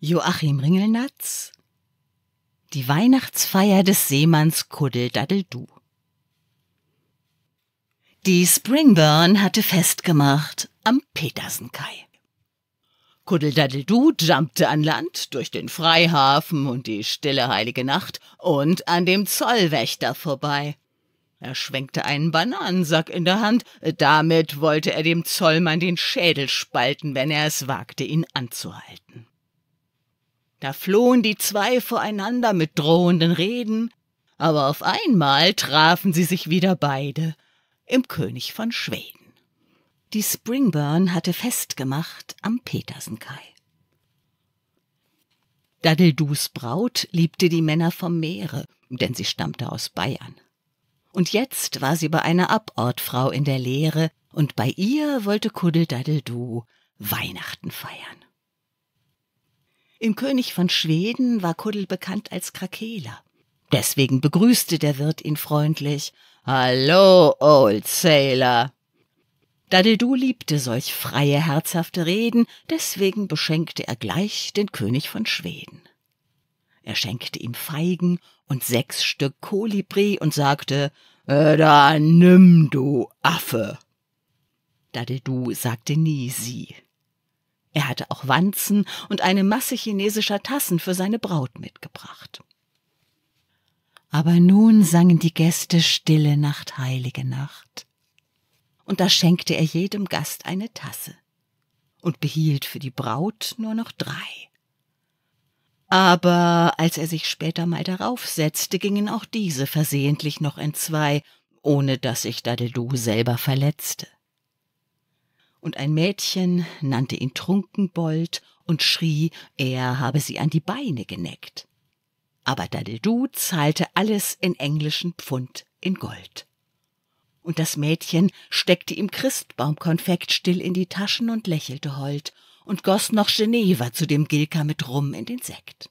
Joachim Ringelnatz Die Weihnachtsfeier des Seemanns Kuddeldaddeldu Die Springburn hatte festgemacht am Petersenkai. Kuddeldaddeldu jumpte an Land durch den Freihafen und die stille heilige Nacht und an dem Zollwächter vorbei. Er schwenkte einen Bananensack in der Hand, damit wollte er dem Zollmann den Schädel spalten, wenn er es wagte, ihn anzuhalten. Da flohen die zwei voreinander mit drohenden Reden, aber auf einmal trafen sie sich wieder beide im König von Schweden. Die Springburn hatte festgemacht am Petersenkai. Dadeldus Braut liebte die Männer vom Meere, denn sie stammte aus Bayern. Und jetzt war sie bei einer Abortfrau in der Lehre, und bei ihr wollte Kuddel Daddeldu Weihnachten feiern. Im König von Schweden war Kuddel bekannt als Krakeler. Deswegen begrüßte der Wirt ihn freundlich. Hallo, Old Sailor. Dadedu liebte solch freie, herzhafte Reden, deswegen beschenkte er gleich den König von Schweden. Er schenkte ihm Feigen und sechs Stück Kolibri und sagte, da nimm, du Affe. Dadedu sagte nie sie. Er hatte auch Wanzen und eine Masse chinesischer Tassen für seine Braut mitgebracht. Aber nun sangen die Gäste Stille Nacht, heilige Nacht. Und da schenkte er jedem Gast eine Tasse und behielt für die Braut nur noch drei. Aber als er sich später mal darauf setzte, gingen auch diese versehentlich noch entzwei, ohne dass sich Dadeldu selber verletzte und ein Mädchen nannte ihn Trunkenbold und schrie, er habe sie an die Beine geneckt. Aber Daddledu zahlte alles in englischen Pfund in Gold. Und das Mädchen steckte ihm Christbaumkonfekt still in die Taschen und lächelte hold und goss noch Geneva zu dem Gilka mit Rum in den Sekt.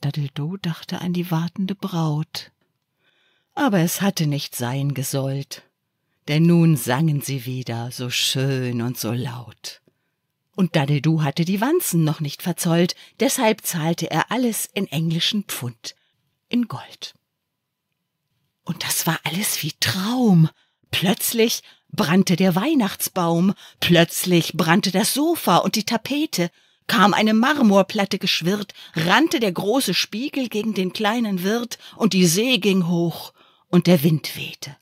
Daddledo dachte an die wartende Braut, aber es hatte nicht sein gesollt denn nun sangen sie wieder so schön und so laut. Und Dadedu hatte die Wanzen noch nicht verzollt, deshalb zahlte er alles in englischen Pfund, in Gold. Und das war alles wie Traum. Plötzlich brannte der Weihnachtsbaum, plötzlich brannte das Sofa und die Tapete, kam eine Marmorplatte geschwirrt, rannte der große Spiegel gegen den kleinen Wirt, und die See ging hoch, und der Wind wehte.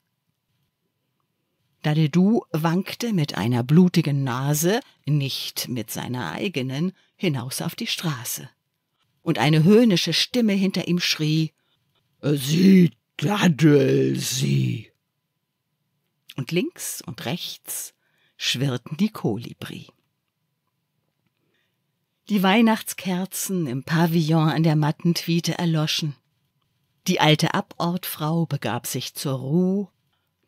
Dadedou wankte mit einer blutigen Nase, nicht mit seiner eigenen, hinaus auf die Straße. Und eine höhnische Stimme hinter ihm schrie Sie daddel sie. Und links und rechts schwirrten die Kolibri. Die Weihnachtskerzen im Pavillon an der matten Twiete erloschen. Die alte Abortfrau begab sich zur Ruhe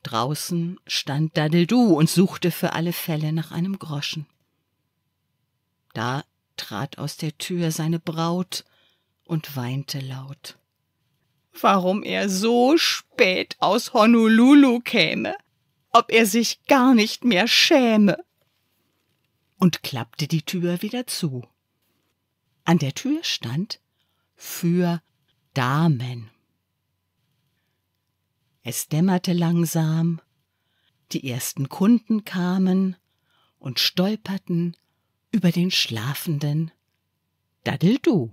Draußen stand Dadeldou und suchte für alle Fälle nach einem Groschen. Da trat aus der Tür seine Braut und weinte laut. Warum er so spät aus Honolulu käme, ob er sich gar nicht mehr schäme. Und klappte die Tür wieder zu. An der Tür stand für Damen. Es dämmerte langsam, die ersten Kunden kamen und stolperten über den schlafenden Daddeldu.